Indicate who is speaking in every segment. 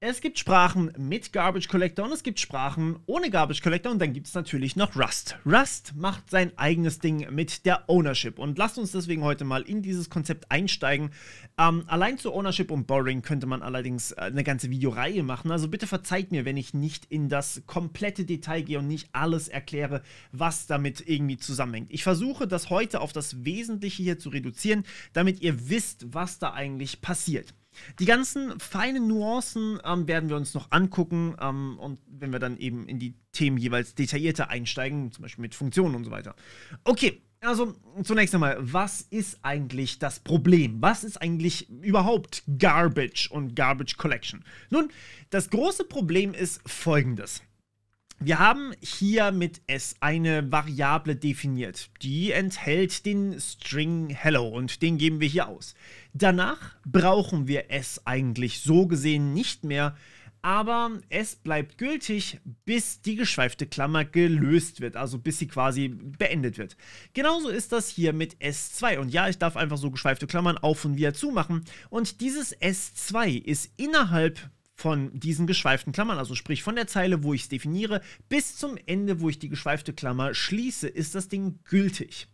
Speaker 1: Es gibt Sprachen mit Garbage Collector und es gibt Sprachen ohne Garbage Collector und dann gibt es natürlich noch Rust. Rust macht sein eigenes Ding mit der Ownership und lasst uns deswegen heute mal in dieses Konzept einsteigen. Ähm, allein zu Ownership und Borrowing könnte man allerdings äh, eine ganze Videoreihe machen, also bitte verzeiht mir, wenn ich nicht in das komplette Detail gehe und nicht alles erkläre, was damit irgendwie zusammenhängt. Ich versuche das heute auf das Wesentliche hier zu reduzieren, damit ihr wisst, was da eigentlich passiert. Die ganzen feinen Nuancen ähm, werden wir uns noch angucken ähm, und wenn wir dann eben in die Themen jeweils detaillierter einsteigen, zum Beispiel mit Funktionen und so weiter. Okay, also zunächst einmal, was ist eigentlich das Problem? Was ist eigentlich überhaupt Garbage und Garbage Collection? Nun, das große Problem ist folgendes. Wir haben hier mit s eine Variable definiert, die enthält den String hello und den geben wir hier aus. Danach brauchen wir s eigentlich so gesehen nicht mehr, aber es bleibt gültig, bis die geschweifte Klammer gelöst wird, also bis sie quasi beendet wird. Genauso ist das hier mit S2 und ja, ich darf einfach so geschweifte Klammern auf und wieder zumachen und dieses S2 ist innerhalb von diesen geschweiften Klammern, also sprich von der Zeile, wo ich es definiere, bis zum Ende, wo ich die geschweifte Klammer schließe, ist das Ding gültig.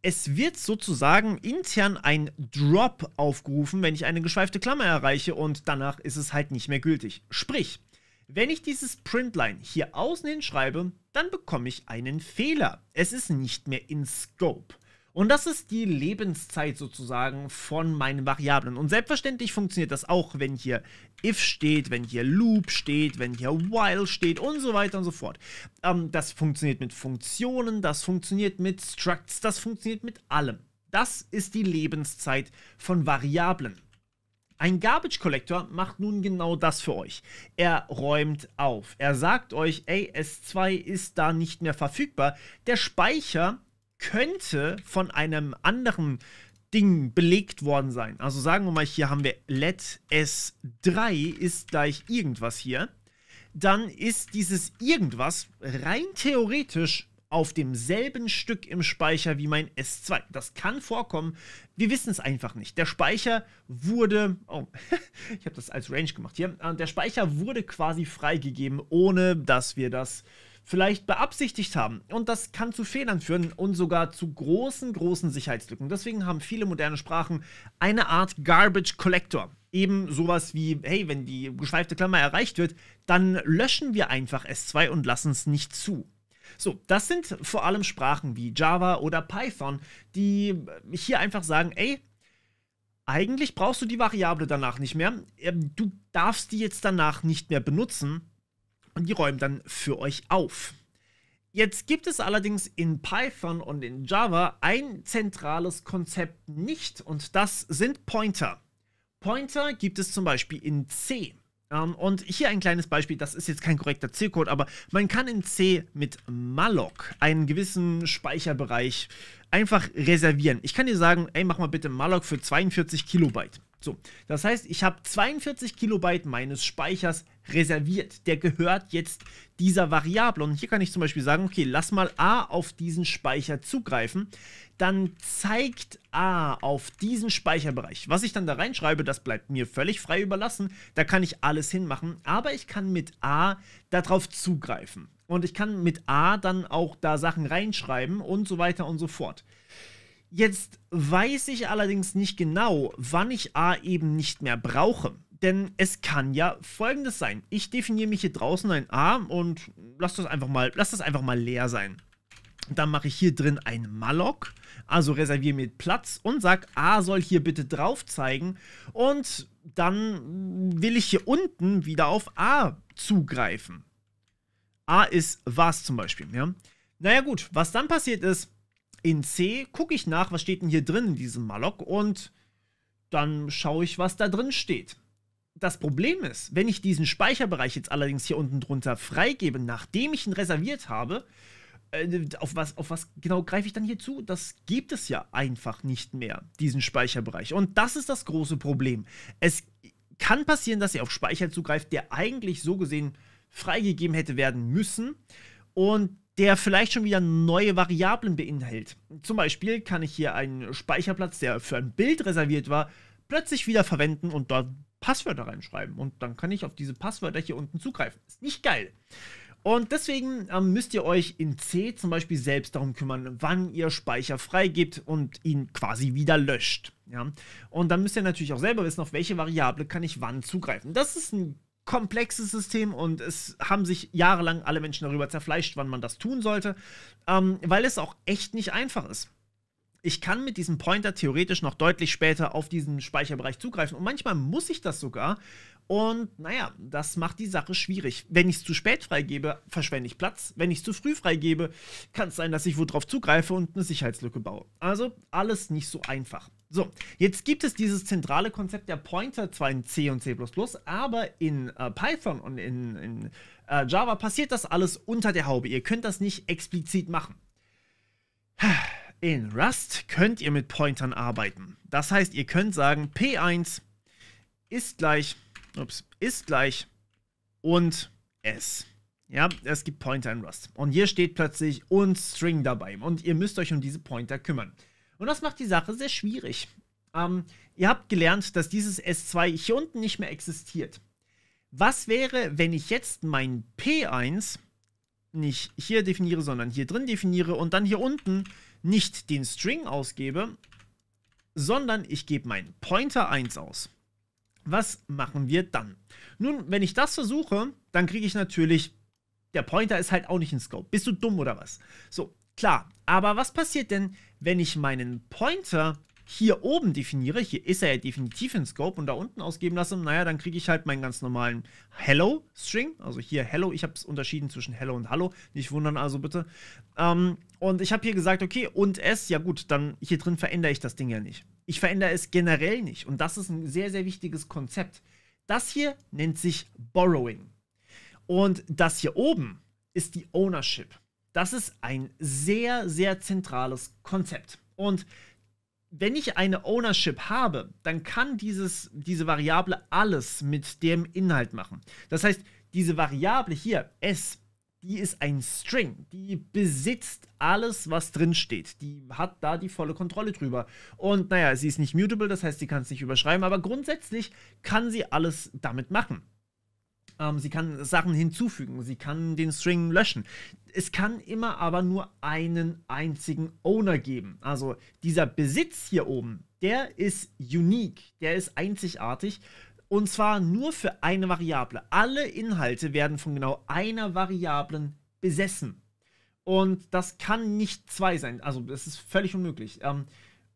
Speaker 1: Es wird sozusagen intern ein Drop aufgerufen, wenn ich eine geschweifte Klammer erreiche und danach ist es halt nicht mehr gültig. Sprich, wenn ich dieses Printline hier außen hinschreibe, dann bekomme ich einen Fehler. Es ist nicht mehr in Scope. Und das ist die Lebenszeit sozusagen von meinen Variablen. Und selbstverständlich funktioniert das auch, wenn hier if steht, wenn hier loop steht, wenn hier while steht und so weiter und so fort. Ähm, das funktioniert mit Funktionen, das funktioniert mit Structs, das funktioniert mit allem. Das ist die Lebenszeit von Variablen. Ein Garbage Collector macht nun genau das für euch. Er räumt auf. Er sagt euch, ey, S2 ist da nicht mehr verfügbar. Der Speicher könnte von einem anderen Ding belegt worden sein. Also sagen wir mal, hier haben wir let s3 ist gleich irgendwas hier. Dann ist dieses irgendwas rein theoretisch auf demselben Stück im Speicher wie mein S2. Das kann vorkommen. Wir wissen es einfach nicht. Der Speicher wurde, oh, ich habe das als Range gemacht hier. Äh, der Speicher wurde quasi freigegeben, ohne dass wir das äh, vielleicht beabsichtigt haben. Und das kann zu Fehlern führen und sogar zu großen, großen Sicherheitslücken. Deswegen haben viele moderne Sprachen eine Art Garbage Collector. Eben sowas wie, hey, wenn die geschweifte Klammer erreicht wird, dann löschen wir einfach S2 und lassen es nicht zu. So, das sind vor allem Sprachen wie Java oder Python, die äh, hier einfach sagen, ey, eigentlich brauchst du die Variable danach nicht mehr. Ähm, du darfst die jetzt danach nicht mehr benutzen und die räumen dann für euch auf. Jetzt gibt es allerdings in Python und in Java ein zentrales Konzept nicht und das sind Pointer. Pointer gibt es zum Beispiel in C. Ähm, und hier ein kleines Beispiel, das ist jetzt kein korrekter C-Code, aber man kann in C mit malloc einen gewissen Speicherbereich einfach reservieren. Ich kann dir sagen, ey, mach mal bitte malloc für 42 Kilobyte. So, das heißt, ich habe 42 Kilobyte meines Speichers reserviert. Der gehört jetzt dieser Variable. Und hier kann ich zum Beispiel sagen, okay, lass mal a auf diesen Speicher zugreifen. Dann zeigt a auf diesen Speicherbereich. Was ich dann da reinschreibe, das bleibt mir völlig frei überlassen. Da kann ich alles hinmachen. Aber ich kann mit a darauf zugreifen. Und ich kann mit a dann auch da Sachen reinschreiben und so weiter und so fort. Jetzt weiß ich allerdings nicht genau, wann ich a eben nicht mehr brauche denn es kann ja folgendes sein. Ich definiere mich hier draußen ein A und lass das einfach mal, lass das einfach mal leer sein. Dann mache ich hier drin ein Malloc, also reserviere mir Platz und sage, A soll hier bitte drauf zeigen. Und dann will ich hier unten wieder auf A zugreifen. A ist was zum Beispiel, ja. Naja gut, was dann passiert ist, in C gucke ich nach, was steht denn hier drin in diesem Malloc und dann schaue ich, was da drin steht das Problem ist, wenn ich diesen Speicherbereich jetzt allerdings hier unten drunter freigebe, nachdem ich ihn reserviert habe, äh, auf was, auf was genau greife ich dann hier zu? Das gibt es ja einfach nicht mehr, diesen Speicherbereich. Und das ist das große Problem. Es kann passieren, dass ihr auf Speicher zugreift, der eigentlich so gesehen freigegeben hätte werden müssen und der vielleicht schon wieder neue Variablen beinhaltet. Zum Beispiel kann ich hier einen Speicherplatz, der für ein Bild reserviert war, plötzlich wieder verwenden und dort Passwörter reinschreiben. Und dann kann ich auf diese Passwörter hier unten zugreifen. Ist nicht geil. Und deswegen ähm, müsst ihr euch in C zum Beispiel selbst darum kümmern, wann ihr Speicher freigebt und ihn quasi wieder löscht. Ja? Und dann müsst ihr natürlich auch selber wissen, auf welche Variable kann ich wann zugreifen. Das ist ein komplexes System und es haben sich jahrelang alle Menschen darüber zerfleischt, wann man das tun sollte, ähm, weil es auch echt nicht einfach ist ich kann mit diesem Pointer theoretisch noch deutlich später auf diesen Speicherbereich zugreifen. Und manchmal muss ich das sogar. Und naja, das macht die Sache schwierig. Wenn ich es zu spät freigebe, verschwende ich Platz. Wenn ich es zu früh freigebe, kann es sein, dass ich wo drauf zugreife und eine Sicherheitslücke baue. Also alles nicht so einfach. So, jetzt gibt es dieses zentrale Konzept der Pointer zwar in C und C++, aber in äh, Python und in, in äh, Java passiert das alles unter der Haube. Ihr könnt das nicht explizit machen. In Rust könnt ihr mit Pointern arbeiten. Das heißt, ihr könnt sagen, P1 ist gleich, ups, ist gleich und S. Ja, es gibt Pointer in Rust. Und hier steht plötzlich und String dabei. Und ihr müsst euch um diese Pointer kümmern. Und das macht die Sache sehr schwierig. Ähm, ihr habt gelernt, dass dieses S2 hier unten nicht mehr existiert. Was wäre, wenn ich jetzt mein P1 nicht hier definiere, sondern hier drin definiere und dann hier unten nicht den String ausgebe, sondern ich gebe meinen Pointer 1 aus. Was machen wir dann? Nun, wenn ich das versuche, dann kriege ich natürlich, der Pointer ist halt auch nicht in Scope. Bist du dumm oder was? So, klar. Aber was passiert denn, wenn ich meinen Pointer hier oben definiere, hier ist er ja definitiv in Scope und da unten ausgeben lasse, naja, dann kriege ich halt meinen ganz normalen Hello-String. Also hier Hello, ich habe es unterschieden zwischen Hello und Hallo. Nicht wundern also bitte. Ähm, und ich habe hier gesagt, okay, und S, ja gut, dann hier drin verändere ich das Ding ja nicht. Ich verändere es generell nicht. Und das ist ein sehr, sehr wichtiges Konzept. Das hier nennt sich Borrowing. Und das hier oben ist die Ownership. Das ist ein sehr, sehr zentrales Konzept. Und wenn ich eine Ownership habe, dann kann dieses, diese Variable alles mit dem Inhalt machen. Das heißt, diese Variable hier, s, die ist ein String. Die besitzt alles, was drin steht. Die hat da die volle Kontrolle drüber. Und naja, sie ist nicht mutable, das heißt, sie kann es nicht überschreiben, aber grundsätzlich kann sie alles damit machen ähm, sie kann Sachen hinzufügen, sie kann den String löschen. Es kann immer aber nur einen einzigen Owner geben. Also dieser Besitz hier oben, der ist unique, der ist einzigartig und zwar nur für eine Variable. Alle Inhalte werden von genau einer Variablen besessen. Und das kann nicht zwei sein. Also das ist völlig unmöglich. Ähm,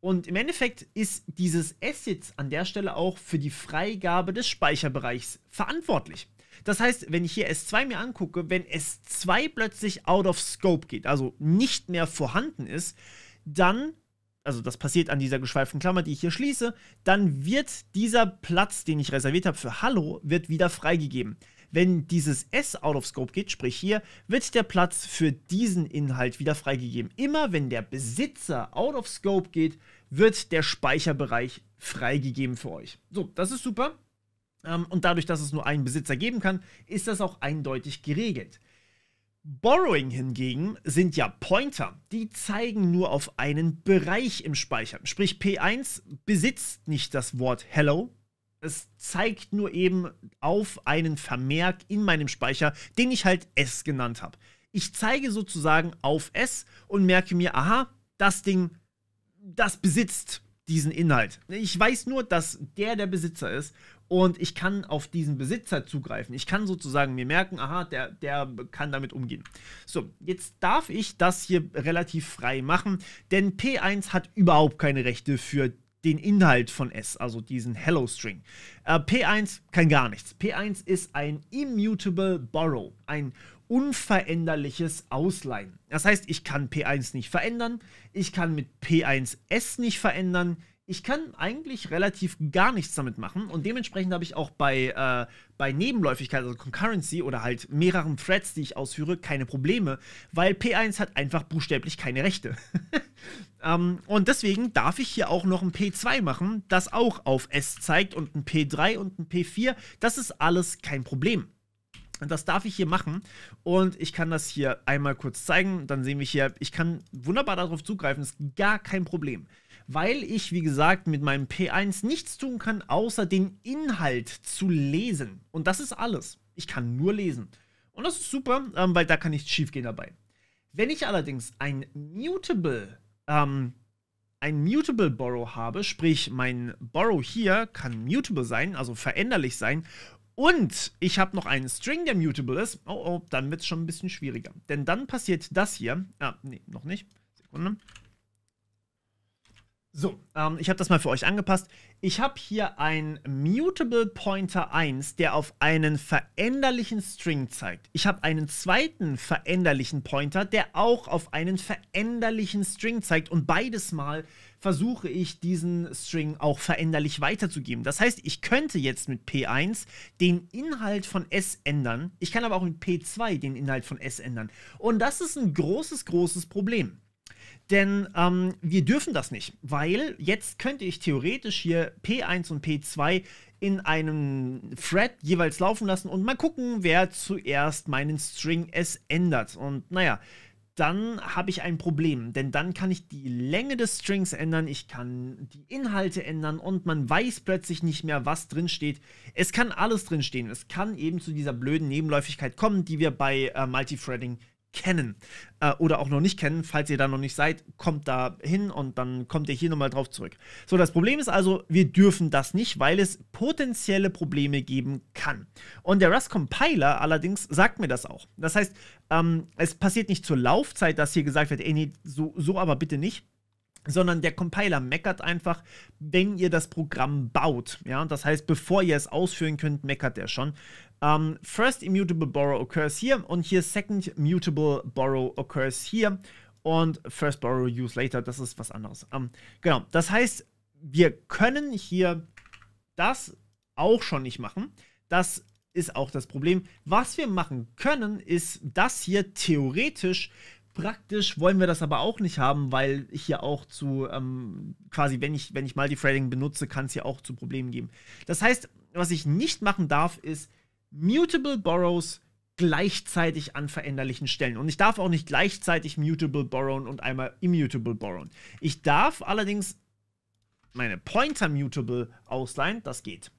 Speaker 1: und im Endeffekt ist dieses Assets an der Stelle auch für die Freigabe des Speicherbereichs verantwortlich. Das heißt, wenn ich hier S2 mir angucke, wenn S2 plötzlich out of scope geht, also nicht mehr vorhanden ist, dann also das passiert an dieser geschweiften Klammer, die ich hier schließe, dann wird dieser Platz, den ich reserviert habe für Hallo, wird wieder freigegeben. Wenn dieses S out of scope geht, sprich hier, wird der Platz für diesen Inhalt wieder freigegeben. Immer wenn der Besitzer out of scope geht, wird der Speicherbereich freigegeben für euch. So, das ist super. Ähm, und dadurch, dass es nur einen Besitzer geben kann, ist das auch eindeutig geregelt. Borrowing hingegen sind ja Pointer, die zeigen nur auf einen Bereich im Speicher. Sprich, P1 besitzt nicht das Wort Hello, es zeigt nur eben auf einen Vermerk in meinem Speicher, den ich halt S genannt habe. Ich zeige sozusagen auf S und merke mir, aha, das Ding, das besitzt diesen Inhalt. Ich weiß nur, dass der der Besitzer ist und ich kann auf diesen Besitzer zugreifen. Ich kann sozusagen mir merken, aha, der, der kann damit umgehen. So, jetzt darf ich das hier relativ frei machen, denn P1 hat überhaupt keine Rechte für den Inhalt von S, also diesen Hello String. Äh, P1 kann gar nichts. P1 ist ein immutable borrow, ein unveränderliches Ausleihen. Das heißt, ich kann P1 nicht verändern, ich kann mit P1 S nicht verändern, ich kann eigentlich relativ gar nichts damit machen und dementsprechend habe ich auch bei, äh, bei Nebenläufigkeit, also Concurrency oder halt mehreren Threads, die ich ausführe, keine Probleme, weil P1 hat einfach buchstäblich keine Rechte. ähm, und deswegen darf ich hier auch noch ein P2 machen, das auch auf S zeigt und ein P3 und ein P4. Das ist alles kein Problem. das darf ich hier machen. Und ich kann das hier einmal kurz zeigen. Dann sehen wir hier, ich kann wunderbar darauf zugreifen. ist gar kein Problem weil ich, wie gesagt, mit meinem P1 nichts tun kann, außer den Inhalt zu lesen. Und das ist alles. Ich kann nur lesen. Und das ist super, ähm, weil da kann nichts schiefgehen dabei. Wenn ich allerdings ein Mutable, ähm, ein Mutable Borrow habe, sprich mein Borrow hier kann mutable sein, also veränderlich sein, und ich habe noch einen String, der mutable ist, oh oh, dann wird es schon ein bisschen schwieriger. Denn dann passiert das hier. Ah, nee, noch nicht. Sekunde. So, ähm, ich habe das mal für euch angepasst. Ich habe hier einen Mutable Pointer 1, der auf einen veränderlichen String zeigt. Ich habe einen zweiten veränderlichen Pointer, der auch auf einen veränderlichen String zeigt. Und beides Mal versuche ich, diesen String auch veränderlich weiterzugeben. Das heißt, ich könnte jetzt mit P1 den Inhalt von S ändern. Ich kann aber auch mit P2 den Inhalt von S ändern. Und das ist ein großes, großes Problem. Denn ähm, wir dürfen das nicht, weil jetzt könnte ich theoretisch hier P1 und P2 in einem Thread jeweils laufen lassen und mal gucken, wer zuerst meinen String S ändert. Und naja, dann habe ich ein Problem, denn dann kann ich die Länge des Strings ändern, ich kann die Inhalte ändern und man weiß plötzlich nicht mehr, was drinsteht. Es kann alles drinstehen, Es kann eben zu dieser blöden Nebenläufigkeit kommen, die wir bei äh, Multithreading kennen äh, oder auch noch nicht kennen. Falls ihr da noch nicht seid, kommt da hin und dann kommt ihr hier nochmal drauf zurück. So, das Problem ist also, wir dürfen das nicht, weil es potenzielle Probleme geben kann. Und der Rust Compiler allerdings sagt mir das auch. Das heißt, ähm, es passiert nicht zur Laufzeit, dass hier gesagt wird, ey, nee, so, so aber bitte nicht, sondern der Compiler meckert einfach, wenn ihr das Programm baut. Ja, das heißt, bevor ihr es ausführen könnt, meckert er schon. Um, ähm, first immutable borrow occurs hier und hier second mutable borrow occurs hier und first borrow use later, das ist was anderes. Um, ähm, genau, das heißt, wir können hier das auch schon nicht machen. Das ist auch das Problem. Was wir machen können, ist das hier theoretisch Praktisch wollen wir das aber auch nicht haben, weil ich hier auch zu, ähm, quasi, wenn ich, wenn ich Multithreading benutze, kann es hier auch zu Problemen geben. Das heißt, was ich nicht machen darf, ist Mutable Borrows gleichzeitig an veränderlichen Stellen. Und ich darf auch nicht gleichzeitig Mutable borrowen und einmal Immutable borrowen. Ich darf allerdings meine Pointer Mutable ausleihen. Das geht.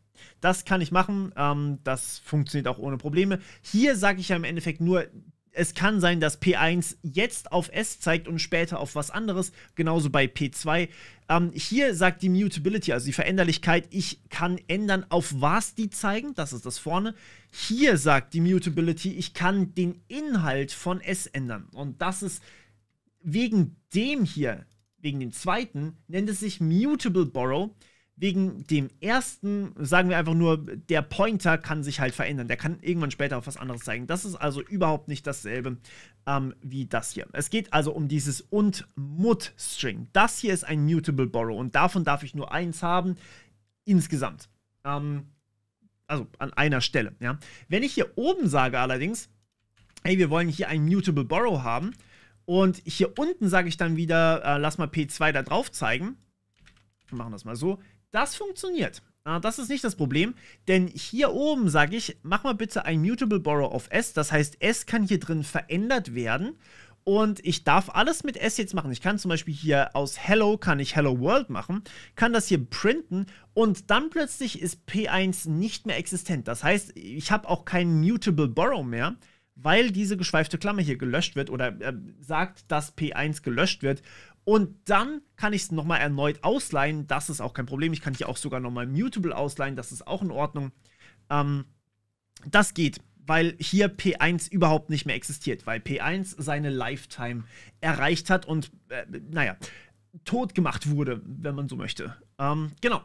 Speaker 1: Das kann ich machen. Ähm, das funktioniert auch ohne Probleme. Hier sage ich ja im Endeffekt nur, es kann sein, dass P1 jetzt auf S zeigt und später auf was anderes, genauso bei P2. Ähm, hier sagt die Mutability, also die Veränderlichkeit, ich kann ändern, auf was die zeigen, das ist das vorne. Hier sagt die Mutability, ich kann den Inhalt von S ändern. Und das ist wegen dem hier, wegen dem zweiten, nennt es sich Mutable Borrow wegen dem ersten, sagen wir einfach nur, der Pointer kann sich halt verändern. Der kann irgendwann später auf was anderes zeigen. Das ist also überhaupt nicht dasselbe ähm, wie das hier. Es geht also um dieses und mut String. Das hier ist ein Mutable Borrow und davon darf ich nur eins haben insgesamt. Ähm, also an einer Stelle. Ja. Wenn ich hier oben sage allerdings, hey, wir wollen hier ein Mutable Borrow haben und hier unten sage ich dann wieder, äh, lass mal P2 da drauf zeigen. Wir machen das mal so das funktioniert. Ah, das ist nicht das Problem, denn hier oben sage ich, mach mal bitte ein Mutable Borrow auf S. Das heißt, S kann hier drin verändert werden und ich darf alles mit S jetzt machen. Ich kann zum Beispiel hier aus Hello, kann ich Hello World machen, kann das hier printen und dann plötzlich ist P1 nicht mehr existent. Das heißt, ich habe auch kein Mutable Borrow mehr, weil diese geschweifte Klammer hier gelöscht wird oder äh, sagt, dass P1 gelöscht wird und dann kann ich es nochmal erneut ausleihen. Das ist auch kein Problem. Ich kann hier auch sogar nochmal Mutable ausleihen. Das ist auch in Ordnung. Ähm, das geht, weil hier P1 überhaupt nicht mehr existiert, weil P1 seine Lifetime erreicht hat und, äh, naja, tot gemacht wurde, wenn man so möchte. Ähm, genau.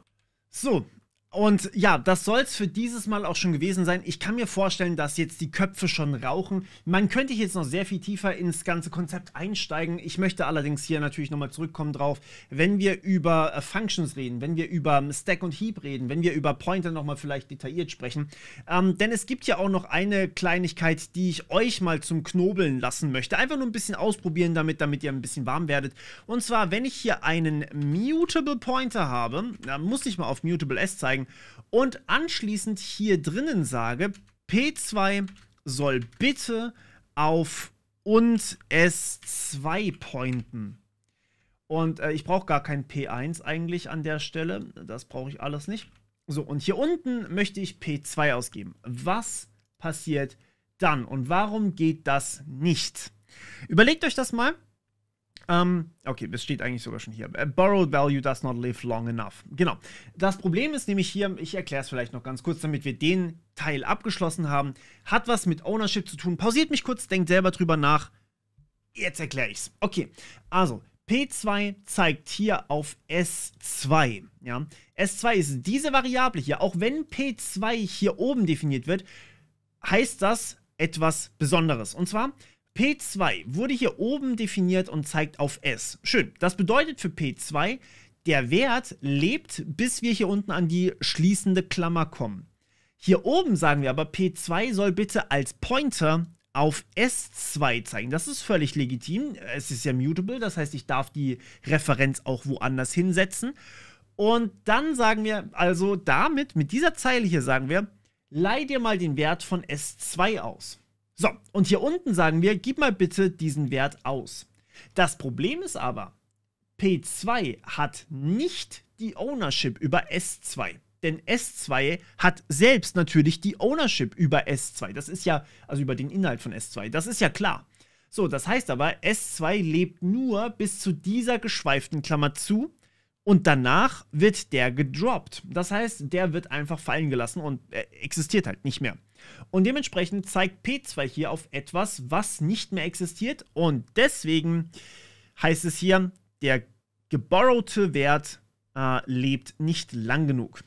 Speaker 1: So, und ja, das soll es für dieses Mal auch schon gewesen sein. Ich kann mir vorstellen, dass jetzt die Köpfe schon rauchen. Man könnte jetzt noch sehr viel tiefer ins ganze Konzept einsteigen. Ich möchte allerdings hier natürlich nochmal zurückkommen drauf, wenn wir über äh, Functions reden, wenn wir über Stack und Heap reden, wenn wir über Pointer nochmal vielleicht detailliert sprechen. Ähm, denn es gibt ja auch noch eine Kleinigkeit, die ich euch mal zum Knobeln lassen möchte. Einfach nur ein bisschen ausprobieren damit, damit ihr ein bisschen warm werdet. Und zwar, wenn ich hier einen Mutable Pointer habe, da muss ich mal auf Mutable S zeigen, zeigen. Und anschließend hier drinnen sage, P2 soll bitte auf und S2 pointen. Und äh, ich brauche gar kein P1 eigentlich an der Stelle. Das brauche ich alles nicht. So, und hier unten möchte ich P2 ausgeben. Was passiert dann? Und warum geht das nicht? Überlegt euch das mal. Ähm, okay, das steht eigentlich sogar schon hier. Äh, borrowed value does not live long enough. Genau. Das Problem ist nämlich hier, ich erkläre es vielleicht noch ganz kurz, damit wir den Teil abgeschlossen haben, hat was mit Ownership zu tun. Pausiert mich kurz, denkt selber drüber nach. Jetzt erkläre ich es. Okay, also P2 zeigt hier auf S2. Ja? S2 ist diese Variable hier. Auch wenn P2 hier oben definiert wird, heißt das etwas Besonderes. Und zwar P2 wurde hier oben definiert und zeigt auf S. Schön. Das bedeutet für P2, der Wert lebt, bis wir hier unten an die schließende Klammer kommen. Hier oben sagen wir aber, P2 soll bitte als Pointer auf S2 zeigen. Das ist völlig legitim. Es ist ja mutable, das heißt, ich darf die Referenz auch woanders hinsetzen. Und dann sagen wir also damit, mit dieser Zeile hier sagen wir, leih dir mal den Wert von S2 aus. So, und hier unten sagen wir, gib mal bitte diesen Wert aus. Das Problem ist aber, P2 hat nicht die Ownership über S2. Denn S2 hat selbst natürlich die Ownership über S2. Das ist ja, also über den Inhalt von S2. Das ist ja klar. So, das heißt aber, S2 lebt nur bis zu dieser geschweiften Klammer zu und danach wird der gedroppt. Das heißt, der wird einfach fallen gelassen und existiert halt nicht mehr. Und dementsprechend zeigt P2 hier auf etwas, was nicht mehr existiert und deswegen heißt es hier, der geborrowte Wert äh, lebt nicht lang genug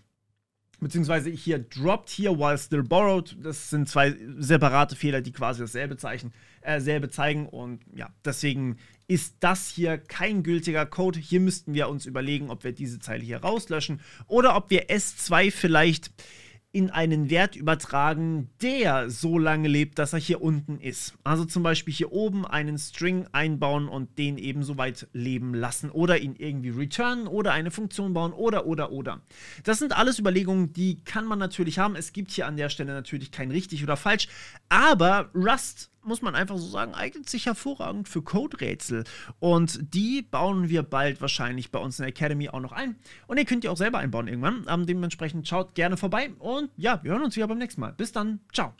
Speaker 1: beziehungsweise hier dropped here while still borrowed. Das sind zwei separate Fehler, die quasi dasselbe Zeichen, äh, selbe zeigen. Und ja, deswegen ist das hier kein gültiger Code. Hier müssten wir uns überlegen, ob wir diese Zeile hier rauslöschen oder ob wir S2 vielleicht in einen Wert übertragen, der so lange lebt, dass er hier unten ist. Also zum Beispiel hier oben einen String einbauen und den eben so weit leben lassen oder ihn irgendwie returnen oder eine Funktion bauen oder oder oder. Das sind alles Überlegungen, die kann man natürlich haben. Es gibt hier an der Stelle natürlich kein richtig oder falsch, aber Rust muss man einfach so sagen, eignet sich hervorragend für Code-Rätsel. Und die bauen wir bald wahrscheinlich bei uns in der Academy auch noch ein. Und ihr könnt die auch selber einbauen irgendwann. Ähm, dementsprechend schaut gerne vorbei. Und ja, wir hören uns wieder beim nächsten Mal. Bis dann. Ciao.